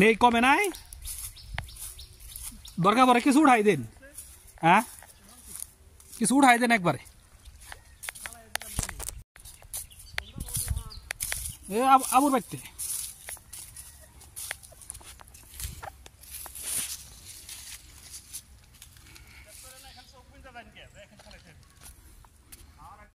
নেই কমে নাই দরকার পরে কিছু উঠাই দেন হ্যাঁ কিছু উঠাই দেন একবারে এ আবুর বাড়িতে